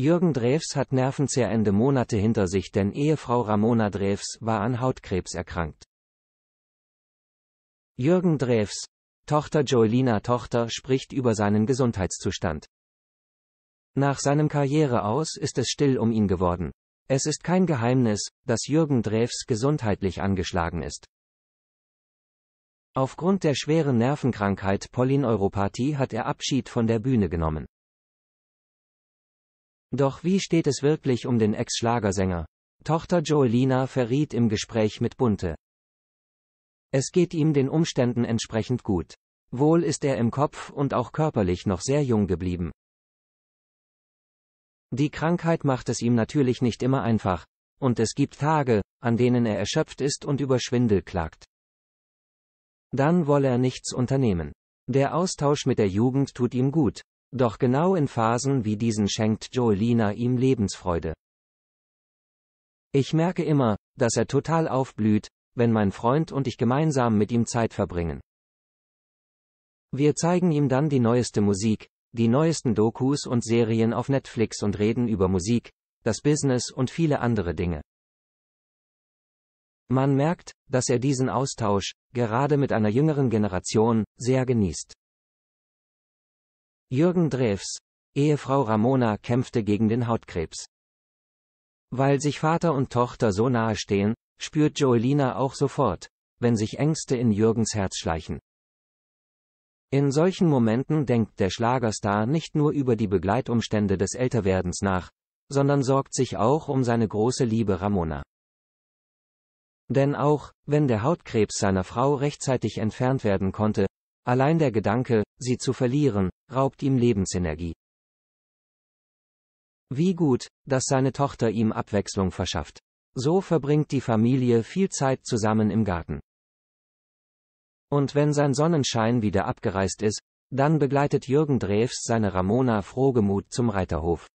Jürgen Drews hat Nervenzehrende Monate hinter sich, denn Ehefrau Ramona Drews war an Hautkrebs erkrankt. Jürgen Drews, Tochter Joelina Tochter spricht über seinen Gesundheitszustand. Nach seinem Karriereaus ist es still um ihn geworden. Es ist kein Geheimnis, dass Jürgen Drews gesundheitlich angeschlagen ist. Aufgrund der schweren Nervenkrankheit Polyneuropathie hat er Abschied von der Bühne genommen. Doch wie steht es wirklich um den Ex-Schlagersänger? Tochter Joelina verriet im Gespräch mit Bunte. Es geht ihm den Umständen entsprechend gut. Wohl ist er im Kopf und auch körperlich noch sehr jung geblieben. Die Krankheit macht es ihm natürlich nicht immer einfach, und es gibt Tage, an denen er erschöpft ist und über Schwindel klagt. Dann wolle er nichts unternehmen. Der Austausch mit der Jugend tut ihm gut, doch genau in Phasen wie diesen schenkt Joelina ihm Lebensfreude. Ich merke immer, dass er total aufblüht, wenn mein Freund und ich gemeinsam mit ihm Zeit verbringen. Wir zeigen ihm dann die neueste Musik, die neuesten Dokus und Serien auf Netflix und reden über Musik, das Business und viele andere Dinge. Man merkt, dass er diesen Austausch, gerade mit einer jüngeren Generation, sehr genießt. Jürgen Drews Ehefrau Ramona kämpfte gegen den Hautkrebs. Weil sich Vater und Tochter so nahe stehen, spürt Joelina auch sofort, wenn sich Ängste in Jürgens Herz schleichen. In solchen Momenten denkt der Schlagerstar nicht nur über die Begleitumstände des Älterwerdens nach, sondern sorgt sich auch um seine große Liebe Ramona. Denn auch, wenn der Hautkrebs seiner Frau rechtzeitig entfernt werden konnte, Allein der Gedanke, sie zu verlieren, raubt ihm Lebensenergie. Wie gut, dass seine Tochter ihm Abwechslung verschafft. So verbringt die Familie viel Zeit zusammen im Garten. Und wenn sein Sonnenschein wieder abgereist ist, dann begleitet Jürgen Drews seine Ramona Frohgemut zum Reiterhof.